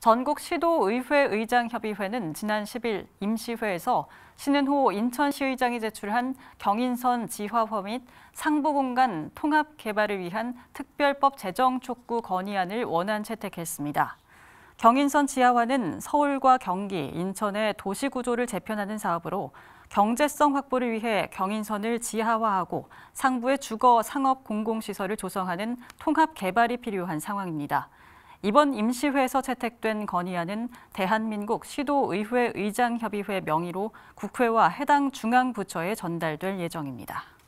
전국 시도의회 의장협의회는 지난 10일 임시회에서 신은호 인천시의장이 제출한 경인선 지화화 및 상부공간 통합 개발을 위한 특별법 제정 촉구 건의안을 원안 채택했습니다. 경인선 지하화는 서울과 경기, 인천의 도시 구조를 재편하는 사업으로 경제성 확보를 위해 경인선을 지하화하고 상부의 주거, 상업, 공공시설을 조성하는 통합 개발이 필요한 상황입니다. 이번 임시회에서 채택된 건의안은 대한민국 시도의회 의장협의회 명의로 국회와 해당 중앙부처에 전달될 예정입니다.